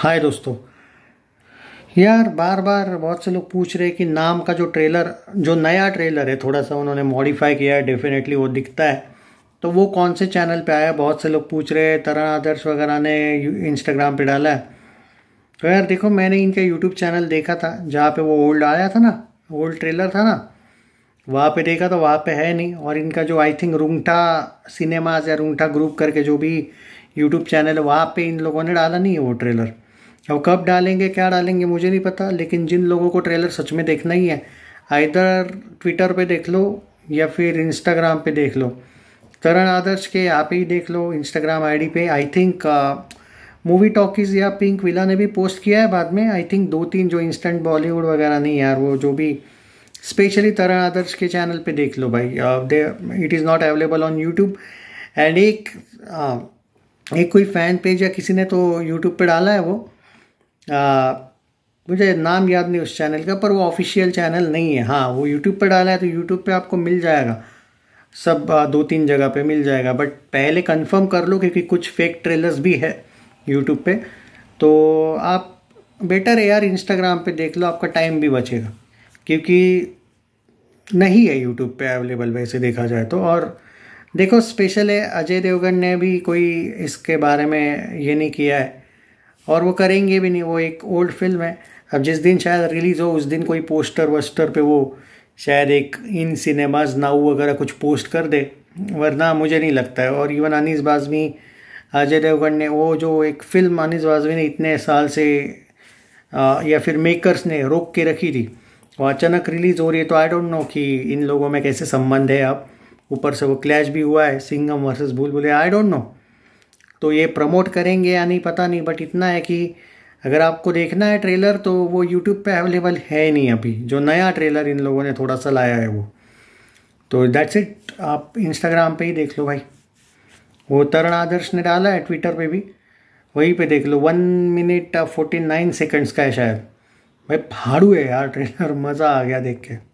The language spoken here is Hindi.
हाय दोस्तों यार बार बार बहुत से लोग पूछ रहे हैं कि नाम का जो ट्रेलर जो नया ट्रेलर है थोड़ा सा उन्होंने मॉडिफाई किया है डेफिनेटली वो दिखता है तो वो कौन से चैनल पे आया बहुत से लोग पूछ रहे हैं तरह आदर्श वगैरह ने इंस्टाग्राम पे डाला है तो यार देखो मैंने इनका यूट्यूब चैनल देखा था जहाँ पे वो ओल्ड आया था ना ओल्ड ट्रेलर था ना वहाँ पे देखा तो वहाँ पे है नहीं और इनका जो आई थिंक रूंगटा सिनेमाज या रूंगटा ग्रुप करके जो भी यूट्यूब चैनल है वहाँ पे इन लोगों ने डाला नहीं है वो ट्रेलर अब कब डालेंगे क्या डालेंगे मुझे नहीं पता लेकिन जिन लोगों को ट्रेलर सच में देखना ही है आइधर ट्विटर पे देख लो या फिर इंस्टाग्राम पे देख लो तरण आदर्श के आप ही देख लो इंस्टाग्राम आईडी पे आई थिंक मूवी टॉकीज़ या पिंक विला ने भी पोस्ट किया है बाद में आई थिंक दो तीन जो इंस्टेंट बॉलीवुड वगैरह नहीं यार वो जो भी स्पेशली तरण आदर्श के चैनल पे देख लो भाई they it is not available on YouTube and एक uh, एक कोई फ़ैन पेज या किसी ने तो यूट्यूब पे डाला है वो आ, मुझे नाम याद नहीं उस चैनल का पर वो ऑफिशियल चैनल नहीं है हाँ वो यूट्यूब पर डाला है तो यूट्यूब पे आपको मिल जाएगा सब दो तीन जगह पे मिल जाएगा बट पहले कंफर्म कर लो क्योंकि कुछ फेक ट्रेलर्स भी है यूट्यूब पे तो आप बेटर है यार इंस्टाग्राम पे देख लो आपका टाइम भी बचेगा क्योंकि नहीं है यूट्यूब पे अवेलेबल वैसे देखा जाए तो और देखो स्पेशल है अजय देवगन ने भी कोई इसके बारे में ये नहीं किया है और वो करेंगे भी नहीं वो एक ओल्ड फिल्म है अब जिस दिन शायद रिलीज़ हो उस दिन कोई पोस्टर वस्टर पे वो शायद एक इन सिनेमाज नाउ वगैरह कुछ पोस्ट कर दे वरना मुझे नहीं लगता है और इवन अनिस बाजमी अजय देवगन ने वो जो एक फ़िल्म अनिस बाजमी ने इतने साल से आ, या फिर मेकर्स ने रोक के रखी थी वो अचानक रिलीज़ हो रही है तो आई डोंट नो कि इन लोगों में कैसे संबंध है अब ऊपर से वो क्लैश भी हुआ है सिंगम वर्सेस भूल भूले आई डोंट नो तो ये प्रमोट करेंगे या नहीं पता नहीं बट इतना है कि अगर आपको देखना है ट्रेलर तो वो यूट्यूब पे अवेलेबल है ही नहीं अभी जो नया ट्रेलर इन लोगों ने थोड़ा सा लाया है वो तो दैट्स इट आप इंस्टाग्राम पे ही देख लो भाई वो तरण आदर्श ने डाला है ट्विटर पे भी वहीं पे देख लो one minute forty nine seconds का है शायद भाई फाड़ू है यार ट्रेलर मज़ा आ गया देख के